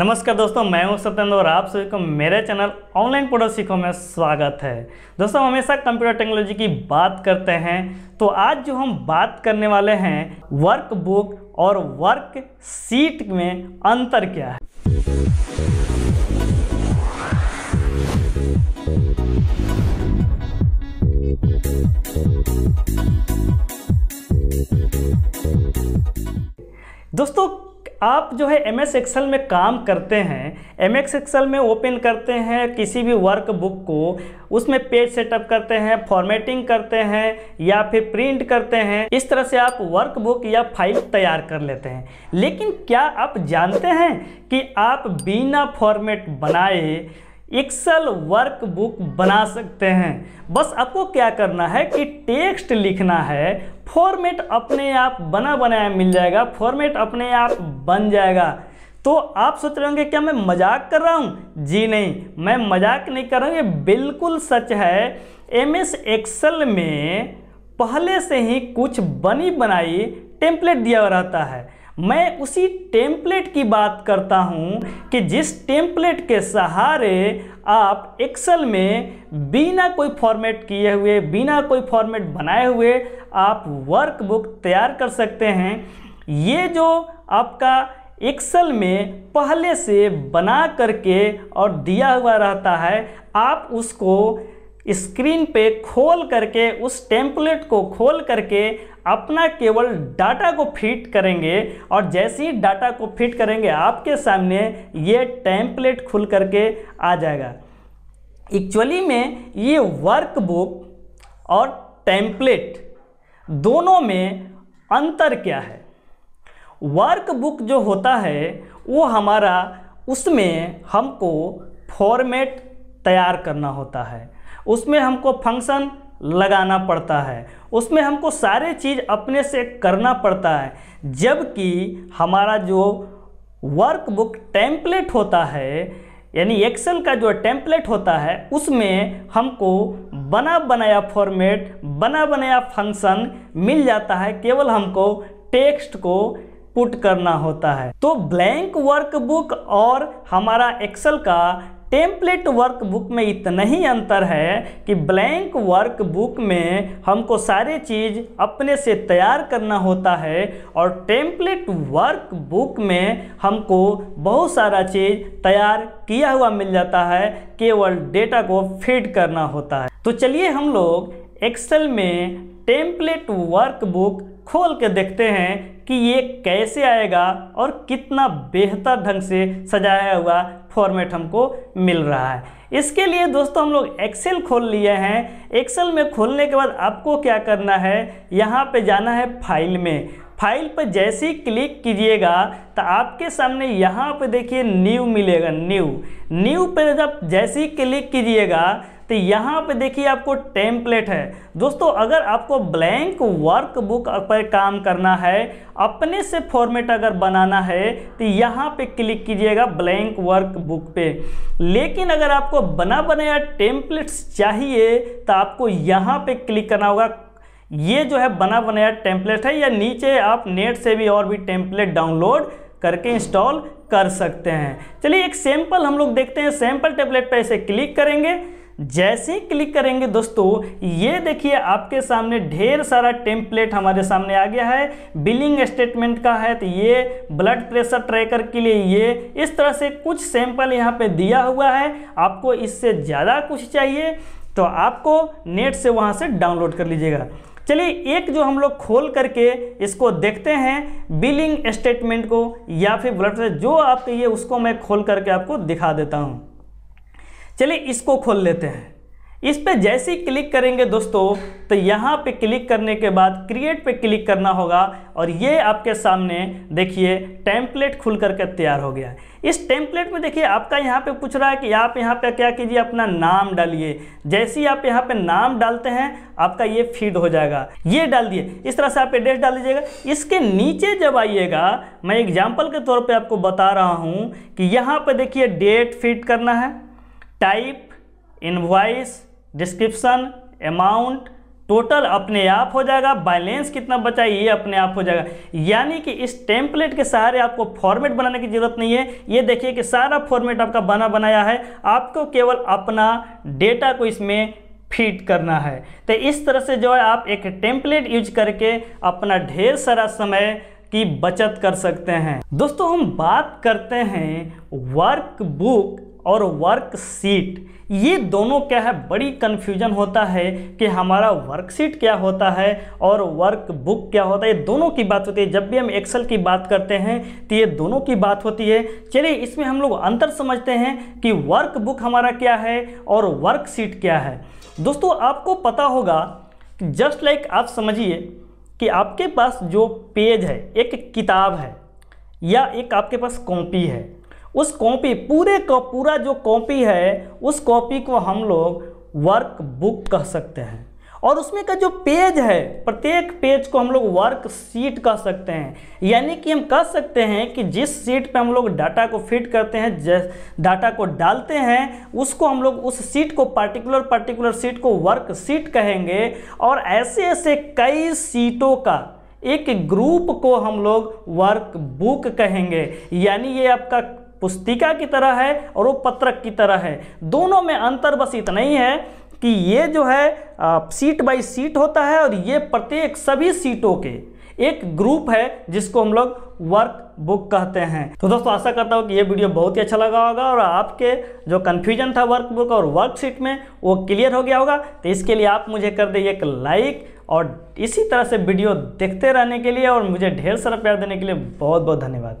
नमस्कार दोस्तों मैं हूं सत्येंद्र और आप सभी को मेरे चैनल ऑनलाइन प्रोडक्ट सीखो में स्वागत है दोस्तों हमेशा कंप्यूटर टेक्नोलॉजी की बात करते हैं तो आज जो हम बात करने वाले हैं वर्क बुक और वर्क सीट में अंतर क्या है दोस्तों आप जो है एम एस एक्सल में काम करते हैं एम एस एक्सल में ओपन करते हैं किसी भी वर्क बुक को उसमें पेज सेटअप करते हैं फॉर्मेटिंग करते हैं या फिर प्रिंट करते हैं इस तरह से आप वर्क बुक या फाइल तैयार कर लेते हैं लेकिन क्या आप जानते हैं कि आप बिना फॉर्मेट बनाए एक्सल वर्क बुक बना सकते हैं बस आपको क्या करना है कि टेक्स्ट लिखना है फॉर्मेट अपने आप बना बनाया मिल जाएगा फॉर्मेट अपने आप बन जाएगा तो आप सोच रहे होंगे क्या मैं मजाक कर रहा हूँ जी नहीं मैं मजाक नहीं कर रहा हूँ ये बिल्कुल सच है एम एस एक्सल में पहले से ही कुछ बनी बनाई टेम्पलेट दिया रहता है मैं उसी टेम्पलेट की बात करता हूँ कि जिस टेम्पलेट के सहारे आप एक्सेल में बिना कोई फॉर्मेट किए हुए बिना कोई फॉर्मेट बनाए हुए आप वर्कबुक तैयार कर सकते हैं ये जो आपका एक्सेल में पहले से बना करके और दिया हुआ रहता है आप उसको स्क्रीन पे खोल करके उस टेम्पलेट को खोल करके अपना केवल डाटा को फिट करेंगे और जैसे ही डाटा को फिट करेंगे आपके सामने ये टेम्पलेट खुल करके आ जाएगा एक्चुअली में ये वर्कबुक और टेम्पलेट दोनों में अंतर क्या है वर्कबुक जो होता है वो हमारा उसमें हमको फॉर्मेट तैयार करना होता है उसमें हमको फंक्शन लगाना पड़ता है उसमें हमको सारे चीज़ अपने से करना पड़ता है जबकि हमारा जो वर्कबुक टेम्पलेट होता है यानी एक्सेल का जो टेम्पलेट होता है उसमें हमको बना बनाया फॉर्मेट बना बनाया फंक्शन मिल जाता है केवल हमको टेक्स्ट को पुट करना होता है तो ब्लैंक वर्कबुक और हमारा एक्सेल का टेम्पलेट वर्क बुक में इतना ही अंतर है कि ब्लैंक वर्क बुक में हमको सारे चीज़ अपने से तैयार करना होता है और टेम्पलेट वर्क बुक में हमको बहुत सारा चीज़ तैयार किया हुआ मिल जाता है केवल डेटा को फीड करना होता है तो चलिए हम लोग एक्सेल में टेम्पलेट वर्कबुक खोल के देखते हैं कि ये कैसे आएगा और कितना बेहतर ढंग से सजाया हुआ फॉर्मेट हमको मिल रहा है इसके लिए दोस्तों हम लोग एक्सेल खोल लिए हैं एक्सेल में खोलने के बाद आपको क्या करना है यहाँ पे जाना है फाइल में फाइल पर जैसे ही क्लिक कीजिएगा तो आपके सामने यहाँ पर देखिए न्यू मिलेगा न्यू न्यू पर जब जैसे ही क्लिक कीजिएगा तो यहाँ पे देखिए आपको टेम्पलेट है दोस्तों अगर आपको ब्लैंक वर्क बुक पर काम करना है अपने से फॉर्मेट अगर बनाना है तो यहाँ पे क्लिक कीजिएगा ब्लैंक वर्क बुक पे लेकिन अगर आपको बना बनाया टेम्पलेट्स चाहिए तो आपको यहाँ पे क्लिक करना होगा ये जो है बना बनाया टेम्पलेट है या नीचे आप नेट से भी और भी टेम्पलेट डाउनलोड करके इंस्टॉल कर सकते हैं चलिए एक सैंपल हम लोग देखते हैं सैंपल टेम्पलेट पर ऐसे क्लिक करेंगे जैसे ही क्लिक करेंगे दोस्तों ये देखिए आपके सामने ढेर सारा टेम्पलेट हमारे सामने आ गया है बिलिंग स्टेटमेंट का है तो ये ब्लड प्रेशर ट्रैकर के लिए ये इस तरह से कुछ सैंपल यहाँ पे दिया हुआ है आपको इससे ज़्यादा कुछ चाहिए तो आपको नेट से वहाँ से डाउनलोड कर लीजिएगा चलिए एक जो हम लोग खोल करके इसको देखते हैं बिलिंग स्टेटमेंट को या फिर ब्लड जो आप ये उसको मैं खोल करके आपको दिखा देता हूँ चलिए इसको खोल लेते हैं इस पर जैसे ही क्लिक करेंगे दोस्तों तो यहाँ पे क्लिक करने के बाद क्रिएट पे क्लिक करना होगा और ये आपके सामने देखिए टेम्पलेट खुल करके तैयार हो गया है इस टेम्पलेट में देखिए आपका यहाँ पे पूछ रहा है कि आप यहाँ पे क्या कीजिए अपना नाम डालिए जैसे ही आप यहाँ पे नाम डालते हैं आपका ये फीड हो जाएगा ये डाल दिए इस तरह से आप एड्रेस डाल दीजिएगा इसके नीचे जब आइएगा मैं एग्जाम्पल के तौर पर आपको बता रहा हूँ कि यहाँ पर देखिए डेट फिट करना है type invoice description amount total अपने आप हो जाएगा बैलेंस कितना बचा ये अपने आप हो जाएगा यानी कि इस टेम्पलेट के सहारे आपको फॉर्मेट बनाने की ज़रूरत नहीं है ये देखिए कि सारा फॉर्मेट आपका बना बनाया है आपको केवल अपना डेटा को इसमें फीड करना है तो इस तरह से जो है आप एक टेम्पलेट यूज करके अपना ढेर सारा समय की बचत कर सकते हैं दोस्तों हम बात करते हैं वर्क बुक और वर्कशीट ये दोनों क्या है बड़ी कन्फ्यूजन होता है कि हमारा वर्कशीट क्या होता है और वर्क बुक क्या होता है ये दोनों की बात होती है जब भी हम एक्सेल की बात करते हैं तो ये दोनों की बात होती है चलिए इसमें हम लोग अंतर समझते हैं कि वर्क बुक हमारा क्या है और वर्कशीट क्या है दोस्तों आपको पता होगा जस्ट लाइक like आप समझिए कि आपके पास जो पेज है एक किताब है या एक आपके पास कॉपी है उस कॉपी पूरे का पूरा जो कॉपी है उस कॉपी को हम लोग वर्क बुक कह सकते हैं और उसमें का जो पेज है प्रत्येक पेज को हम लोग वर्क सीट कह सकते हैं यानी कि हम कह सकते हैं कि जिस सीट पे हम लोग डाटा को फिट करते हैं डाटा को डालते हैं उसको हम लोग उस सीट को पार्टिकुलर पार्टिकुलर सीट को वर्क सीट कहेंगे और ऐसे ऐसे कई सीटों का एक ग्रुप को हम लोग वर्क बुक कहेंगे यानी ये आपका पुस्तिका की तरह है और वो पत्रक की तरह है दोनों में अंतर बस इतना ही है कि ये जो है सीट बाई सीट होता है और ये प्रत्येक सभी सीटों के एक ग्रुप है जिसको हम लोग वर्क बुक कहते हैं तो दोस्तों आशा करता हूँ कि ये वीडियो बहुत ही अच्छा लगा होगा और आपके जो कन्फ्यूजन था वर्क बुक और वर्कशीट में वो क्लियर हो गया होगा तो इसके लिए आप मुझे कर दें एक लाइक और इसी तरह से वीडियो देखते रहने के लिए और मुझे ढेर सारा प्यार देने के लिए बहुत बहुत धन्यवाद